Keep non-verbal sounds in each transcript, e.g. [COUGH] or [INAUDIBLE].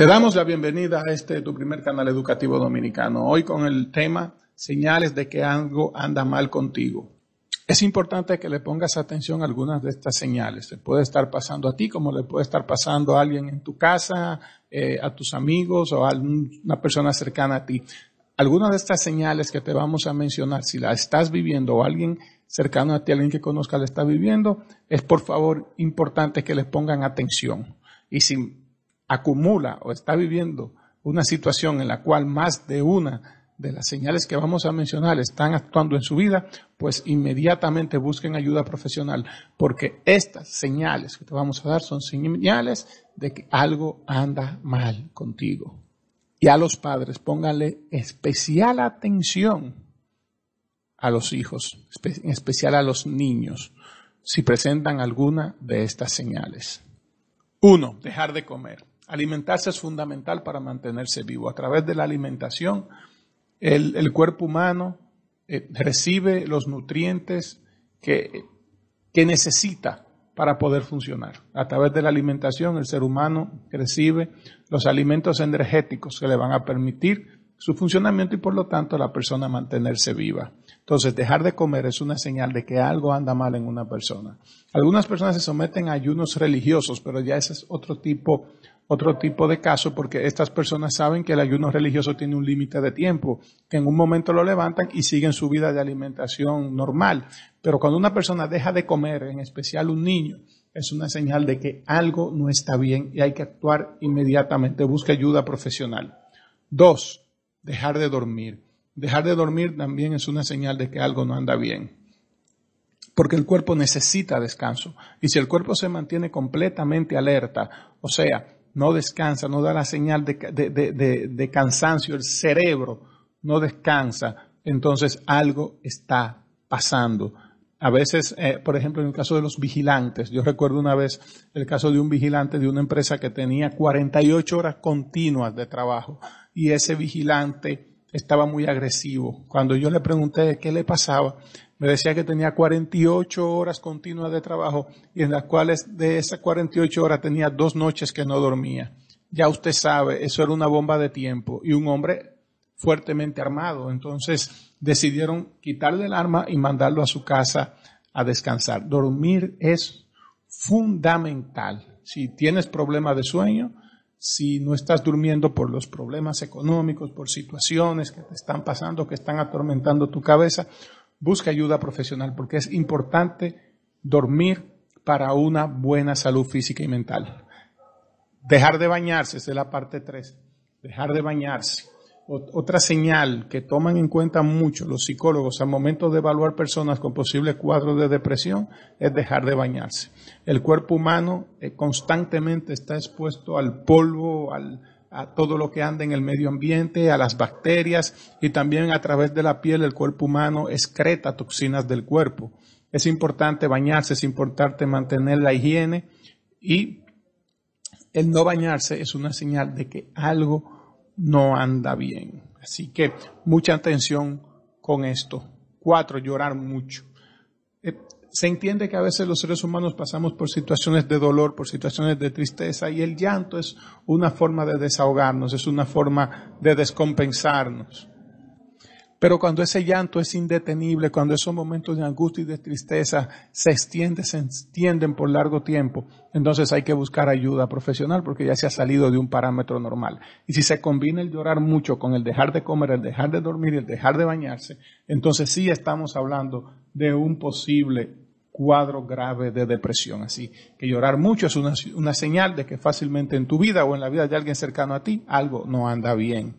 Te damos la bienvenida a este tu primer canal educativo dominicano. Hoy con el tema señales de que algo anda mal contigo. Es importante que le pongas atención a algunas de estas señales. Se puede estar pasando a ti, como le puede estar pasando a alguien en tu casa, eh, a tus amigos o a una persona cercana a ti. Algunas de estas señales que te vamos a mencionar, si la estás viviendo o alguien cercano a ti, alguien que conozca la está viviendo, es por favor importante que les pongan atención. Y si acumula o está viviendo una situación en la cual más de una de las señales que vamos a mencionar están actuando en su vida, pues inmediatamente busquen ayuda profesional, porque estas señales que te vamos a dar son señales de que algo anda mal contigo. Y a los padres, pónganle especial atención a los hijos, en especial a los niños, si presentan alguna de estas señales. Uno, dejar de comer. Alimentarse es fundamental para mantenerse vivo. A través de la alimentación, el, cuerpo humano eh, recibe los nutrientes que, que necesita para poder funcionar. A través de la alimentación, el ser humano recibe los alimentos energéticos que le van a permitir su funcionamiento y por lo tanto la persona mantenerse viva. Entonces, dejar de comer es una señal de que algo anda mal en una persona. Algunas personas se someten a ayunos religiosos, pero ya ese es otro tipo otro tipo de caso porque estas personas saben que el ayuno religioso tiene un límite de tiempo, que en un momento lo levantan y siguen su vida de alimentación normal. Pero cuando una persona deja de comer, en especial un niño, es una señal de que algo no está bien y hay que actuar inmediatamente. Busca ayuda profesional. Dos, dejar de dormir. Dejar de dormir también es una señal de que algo no anda bien porque el cuerpo necesita descanso. Y si el cuerpo se mantiene completamente alerta, o sea, no descansa, no da la señal de, cansancio, el cerebro no descansa, entonces algo está pasando. A veces, eh, por ejemplo, en el caso de los vigilantes, yo recuerdo una vez el caso de un vigilante de una empresa que tenía 48 horas continuas de trabajo y ese vigilante estaba muy agresivo. Cuando yo le pregunté qué le pasaba, me decía que tenía 48 horas continuas de trabajo y en las cuales de esas 48 horas tenía dos noches que no dormía. Ya usted sabe, eso era una bomba de tiempo y un hombre fuertemente armado. Entonces decidieron quitarle el arma y mandarlo a su casa a descansar. Dormir es fundamental. Si tienes problemas de sueño, si no estás durmiendo por los problemas económicos, por situaciones que te están pasando, que están atormentando tu cabeza, busca ayuda profesional porque es importante dormir para una buena salud física y mental. Dejar de bañarse, esa es la parte 3. Dejar de bañarse otra señal que toman en cuenta mucho los psicólogos al momento de evaluar personas con posibles cuadros de depresión es dejar de bañarse. El cuerpo humano eh, constantemente está expuesto al polvo, a todo lo que anda en el medio ambiente, a las bacterias y también a través de la piel el cuerpo humano excreta toxinas del cuerpo. Es importante bañarse, es importante mantener la higiene y el no bañarse es una señal de que algo no anda bien. Así que mucha atención con esto. Cuatro, llorar mucho. Eh, se entiende que a veces los seres humanos pasamos por situaciones de dolor, por situaciones de tristeza, y el llanto es una forma de desahogarnos, es una forma de descompensarnos. Pero cuando ese llanto es indetenible, cuando esos momentos de angustia y de tristeza se extienden, se por largo tiempo, entonces hay que buscar ayuda profesional porque ya se ha salido de un parámetro normal. Y si se combina el llorar mucho con el dejar de comer, el dejar de dormir, el dejar de bañarse, entonces sí estamos hablando de un posible cuadro grave de depresión. Así que llorar mucho es una señal de que fácilmente en tu vida o en la vida de alguien cercano a ti algo no anda bien.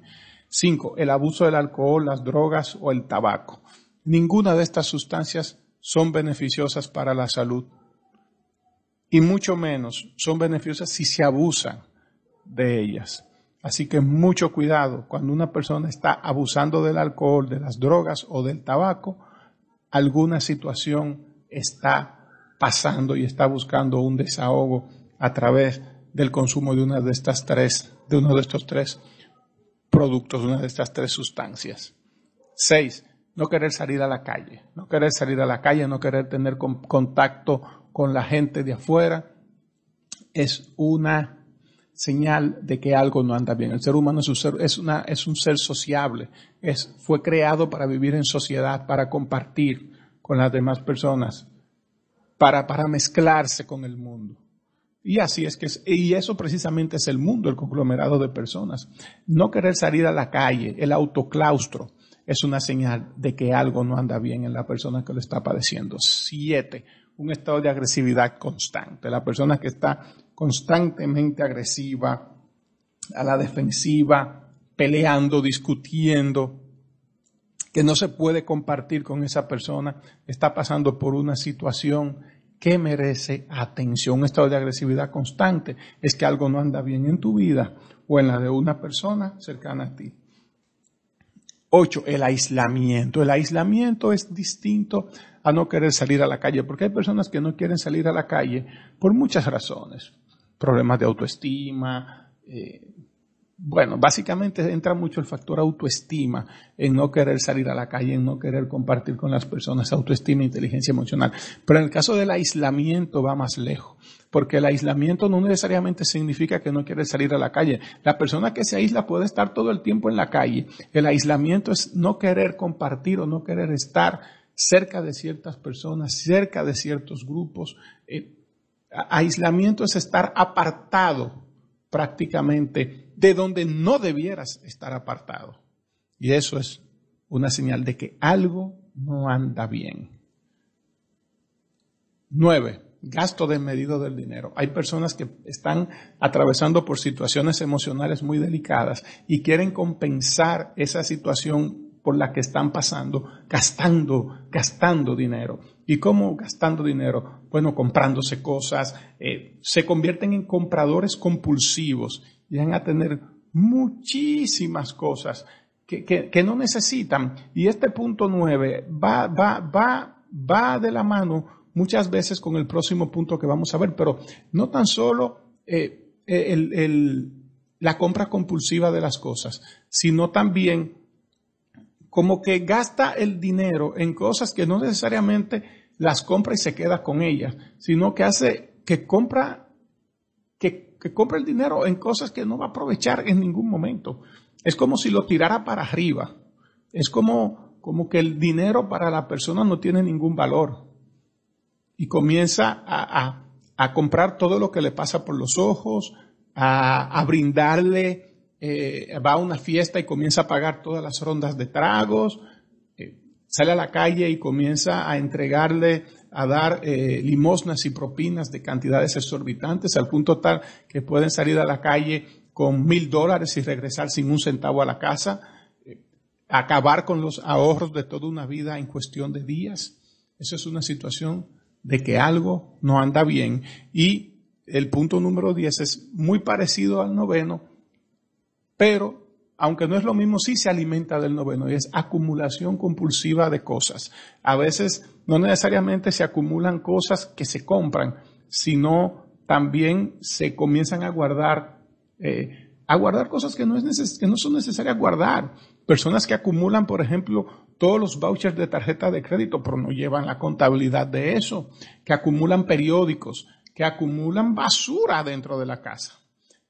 5. El abuso del alcohol, las drogas o el tabaco. Ninguna de estas sustancias son beneficiosas para la salud y mucho menos son beneficiosas si se abusan de ellas. Así que mucho cuidado cuando una persona está abusando del alcohol, de las drogas o del tabaco, alguna situación está pasando y está buscando un desahogo a través del consumo de una de estas tres, de uno de estos tres productos una de estas tres sustancias. Seis, no querer salir a la calle, no querer salir a la calle, no querer tener contacto con la gente de afuera, es una señal de que algo no anda bien. El ser humano es un ser, es una, es un ser sociable, es, fue creado para vivir en sociedad, para compartir con las demás personas, para, para mezclarse con el mundo. Y así es que, y eso precisamente es el mundo, el conglomerado de personas. No querer salir a la calle, el autoclaustro, es una señal de que algo no anda bien en la persona que lo está padeciendo. Siete, un estado de agresividad constante. La persona que está constantemente agresiva, a la defensiva, peleando, discutiendo, que no se puede compartir con esa persona, está pasando por una situación ¿Qué merece atención. Un estado de agresividad constante es que algo no anda bien en tu vida o en la de una persona cercana a ti. Ocho, el aislamiento. El aislamiento es distinto a no querer salir a la calle, porque hay personas que no quieren salir a la calle por muchas razones. Problemas de autoestima, eh, bueno, básicamente entra mucho el factor autoestima, en no querer salir a la calle, en no querer compartir con las personas, autoestima, e inteligencia emocional. Pero en el caso del aislamiento va más lejos, porque el aislamiento no necesariamente significa que no quiere salir a la calle. La persona que se aísla puede estar todo el tiempo en la calle. El aislamiento es no querer compartir o no querer estar cerca de ciertas personas, cerca de ciertos grupos. Eh, aislamiento es estar apartado prácticamente de donde no debieras estar apartado. Y eso es una señal de que algo no anda bien. Nueve, gasto desmedido del dinero. Hay personas que están atravesando por situaciones emocionales muy delicadas y quieren compensar esa situación por la que están pasando, gastando, gastando dinero. ¿Y cómo gastando dinero? Bueno, comprándose cosas, eh, se convierten en compradores compulsivos, Y van a tener muchísimas cosas que, no necesitan. Y este punto nueve va, va, va, va de la mano muchas veces con el próximo punto que vamos a ver, pero no tan solo eh, eh, el, la compra compulsiva de las cosas, sino también como que gasta el dinero en cosas que no necesariamente las compra y se queda con ellas, sino que hace que compra, que, compra el dinero en cosas que no va a aprovechar en ningún momento. Es como si lo tirara para arriba. Es como, como que el dinero para la persona no tiene ningún valor. Y comienza a, a, comprar todo lo que le pasa por los ojos, a, a brindarle, eh, va a una fiesta y comienza a pagar todas las rondas de tragos, sale a la calle y comienza a entregarle, a dar eh, limosnas y propinas de cantidades exorbitantes, al punto tal que pueden salir a la calle con mil dólares y regresar sin un centavo a la casa, eh, acabar con los ahorros de toda una vida en cuestión de días. Esa es una situación de que algo no anda bien. Y el punto número 10 es muy parecido al noveno, pero aunque no es lo mismo, sí se alimenta del noveno y es acumulación compulsiva de cosas. A veces no necesariamente se acumulan cosas que se compran, sino también se comienzan a guardar, eh, a guardar cosas que no, es que no son necesarias guardar. Personas que acumulan, por ejemplo, todos los vouchers de tarjeta de crédito, pero no llevan la contabilidad de eso, que acumulan periódicos, que acumulan basura dentro de la casa.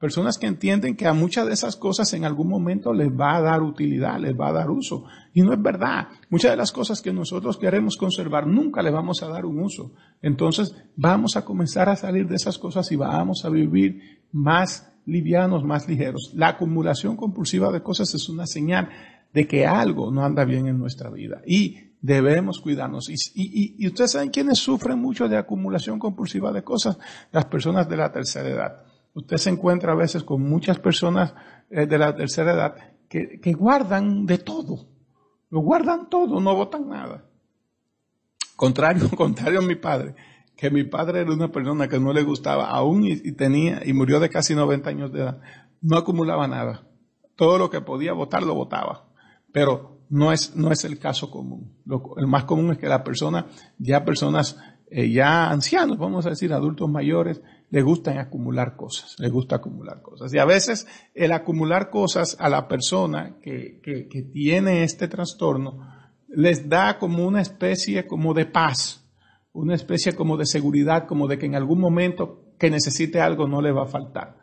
Personas que entienden que a muchas de esas cosas en algún momento les va a dar utilidad, les va a dar uso. Y no es verdad. Muchas de las cosas que nosotros queremos conservar nunca les vamos a dar un uso. Entonces vamos a comenzar a salir de esas cosas y vamos a vivir más livianos, más ligeros. La acumulación compulsiva de cosas es una señal de que algo no anda bien en nuestra vida y debemos cuidarnos. Y, y ustedes saben quiénes sufren mucho de acumulación compulsiva de cosas, las personas de la tercera edad usted se encuentra a veces con muchas personas eh, de la tercera edad que, guardan de todo. Lo guardan todo, no votan nada. Contrario, [LAUGHS] contrario a mi padre, que mi padre era una persona que no le gustaba aún y, tenía y murió de casi 90 años de edad. No acumulaba nada. Todo lo que podía votar lo votaba. Pero no es, no es el caso común. Lo, el más común es que la persona, ya personas eh, ya ancianos, vamos a decir adultos mayores, les gustan acumular cosas, les gusta acumular cosas. Y a veces el acumular cosas a la persona que, que, tiene este trastorno les da como una especie como de paz, una especie como de seguridad, como de que en algún momento que necesite algo no le va a faltar.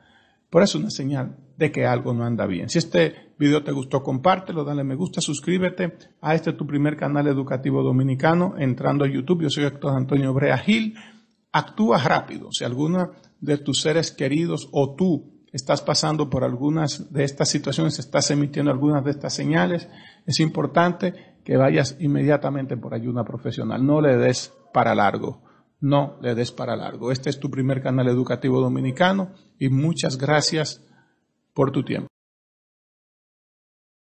Por eso es una señal de que algo no anda bien. Si este video te gustó, compártelo, dale me gusta, suscríbete a este tu primer canal educativo dominicano entrando a YouTube. Yo soy Héctor Antonio Brea Gil. Actúa rápido. Si alguna de tus seres queridos o tú estás pasando por algunas de estas situaciones, estás emitiendo algunas de estas señales, es importante que vayas inmediatamente por ayuda profesional. No le des para largo. No le des para largo. Este es tu primer canal educativo dominicano y muchas gracias por tu tiempo.